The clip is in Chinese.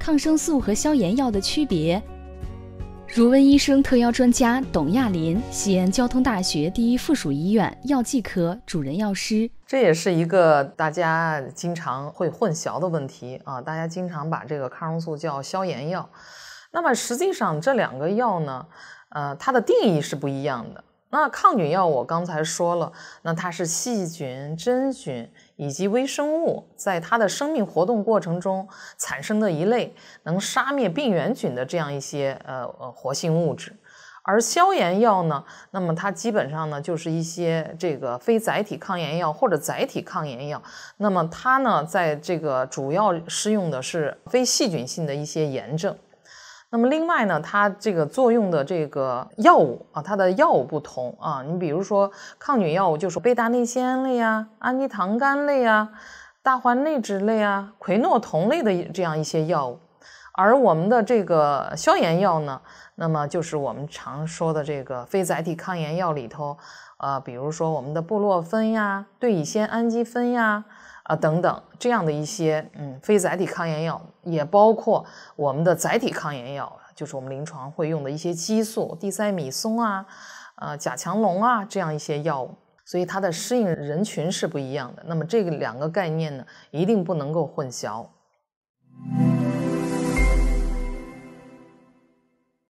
抗生素和消炎药的区别，如闻医生特邀专家董亚林，西安交通大学第一附属医院药剂科主任药师。这也是一个大家经常会混淆的问题啊！大家经常把这个抗生素叫消炎药，那么实际上这两个药呢，呃，它的定义是不一样的。那抗菌药我刚才说了，那它是细菌、真菌以及微生物在它的生命活动过程中产生的一类能杀灭病原菌的这样一些呃呃活性物质，而消炎药呢，那么它基本上呢就是一些这个非载体抗炎药或者载体抗炎药，那么它呢在这个主要适用的是非细菌性的一些炎症。那么另外呢，它这个作用的这个药物啊，它的药物不同啊。你比如说抗菌药物就是贝塔内酰胺类呀、氨基糖苷类啊、大环内酯类啊、喹诺酮类的这样一些药物。而我们的这个消炎药呢，那么就是我们常说的这个非甾体抗炎药里头，呃，比如说我们的布洛芬呀、对乙酰氨基酚呀。啊，等等，这样的一些，嗯，非载体抗炎药，也包括我们的载体抗炎药，就是我们临床会用的一些激素，地塞米松啊，呃，甲强龙啊，这样一些药物，所以它的适应人群是不一样的。那么这个两个概念呢，一定不能够混淆。